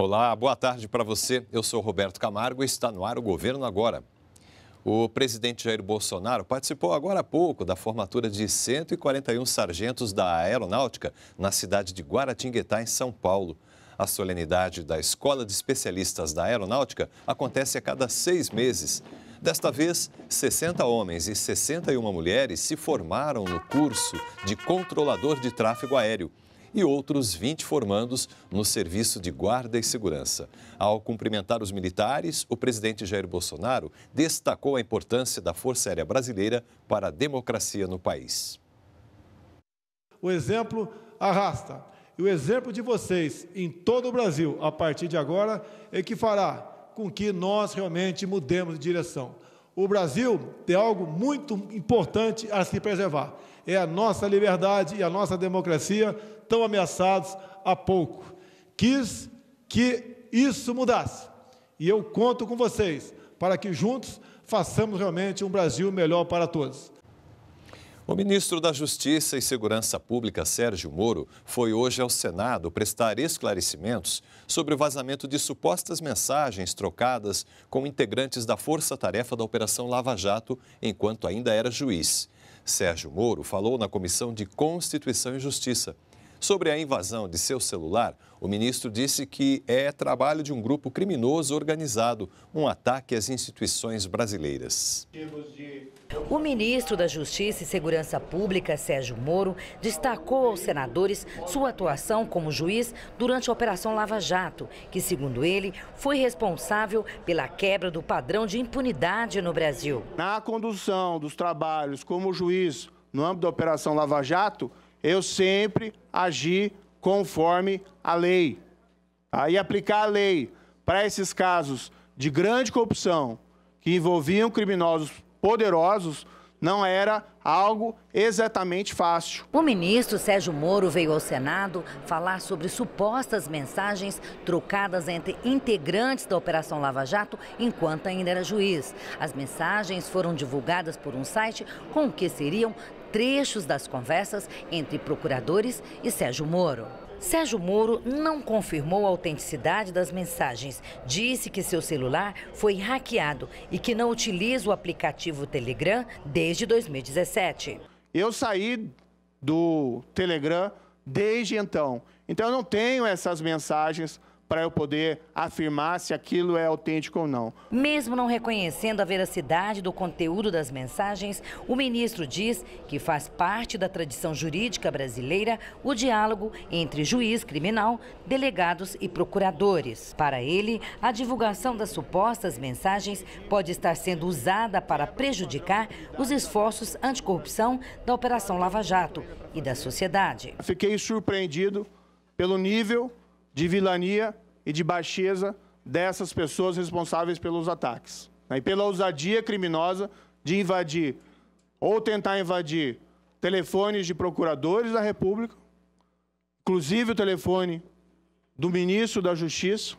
Olá, boa tarde para você. Eu sou Roberto Camargo e está no ar o Governo Agora. O presidente Jair Bolsonaro participou agora há pouco da formatura de 141 sargentos da Aeronáutica na cidade de Guaratinguetá, em São Paulo. A solenidade da Escola de Especialistas da Aeronáutica acontece a cada seis meses. Desta vez, 60 homens e 61 mulheres se formaram no curso de controlador de tráfego aéreo e outros 20 formandos no serviço de guarda e segurança. Ao cumprimentar os militares, o presidente Jair Bolsonaro destacou a importância da Força Aérea Brasileira para a democracia no país. O exemplo arrasta. E o exemplo de vocês em todo o Brasil, a partir de agora, é que fará com que nós realmente mudemos de direção. O Brasil tem algo muito importante a se preservar. É a nossa liberdade e a nossa democracia tão ameaçados há pouco. Quis que isso mudasse. E eu conto com vocês para que juntos façamos realmente um Brasil melhor para todos. O ministro da Justiça e Segurança Pública, Sérgio Moro, foi hoje ao Senado prestar esclarecimentos sobre o vazamento de supostas mensagens trocadas com integrantes da Força Tarefa da Operação Lava Jato enquanto ainda era juiz. Sérgio Moro falou na Comissão de Constituição e Justiça. Sobre a invasão de seu celular, o ministro disse que é trabalho de um grupo criminoso organizado, um ataque às instituições brasileiras. O ministro da Justiça e Segurança Pública, Sérgio Moro, destacou aos senadores sua atuação como juiz durante a Operação Lava Jato, que, segundo ele, foi responsável pela quebra do padrão de impunidade no Brasil. Na condução dos trabalhos como juiz no âmbito da Operação Lava Jato, eu sempre agi conforme a lei. Aí tá? aplicar a lei para esses casos de grande corrupção que envolviam criminosos poderosos não era algo exatamente fácil. O ministro Sérgio Moro veio ao Senado falar sobre supostas mensagens trocadas entre integrantes da Operação Lava Jato enquanto ainda era juiz. As mensagens foram divulgadas por um site com o que seriam trechos das conversas entre procuradores e Sérgio Moro. Sérgio Moro não confirmou a autenticidade das mensagens. Disse que seu celular foi hackeado e que não utiliza o aplicativo Telegram desde 2017. Eu saí do Telegram desde então. Então eu não tenho essas mensagens para eu poder afirmar se aquilo é autêntico ou não. Mesmo não reconhecendo a veracidade do conteúdo das mensagens, o ministro diz que faz parte da tradição jurídica brasileira o diálogo entre juiz criminal, delegados e procuradores. Para ele, a divulgação das supostas mensagens pode estar sendo usada para prejudicar os esforços anticorrupção da Operação Lava Jato e da sociedade. Fiquei surpreendido pelo nível de vilania e de baixeza dessas pessoas responsáveis pelos ataques. Né? E pela ousadia criminosa de invadir ou tentar invadir telefones de procuradores da República, inclusive o telefone do ministro da Justiça,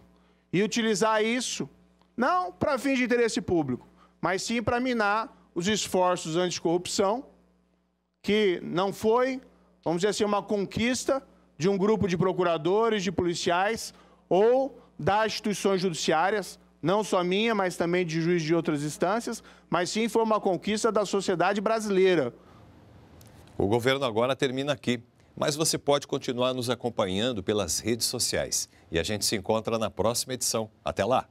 e utilizar isso não para fins de interesse público, mas sim para minar os esforços anticorrupção, que não foi, vamos dizer assim, uma conquista de um grupo de procuradores, de policiais ou das instituições judiciárias, não só minha, mas também de juízes de outras instâncias, mas sim foi uma conquista da sociedade brasileira. O governo agora termina aqui, mas você pode continuar nos acompanhando pelas redes sociais. E a gente se encontra na próxima edição. Até lá!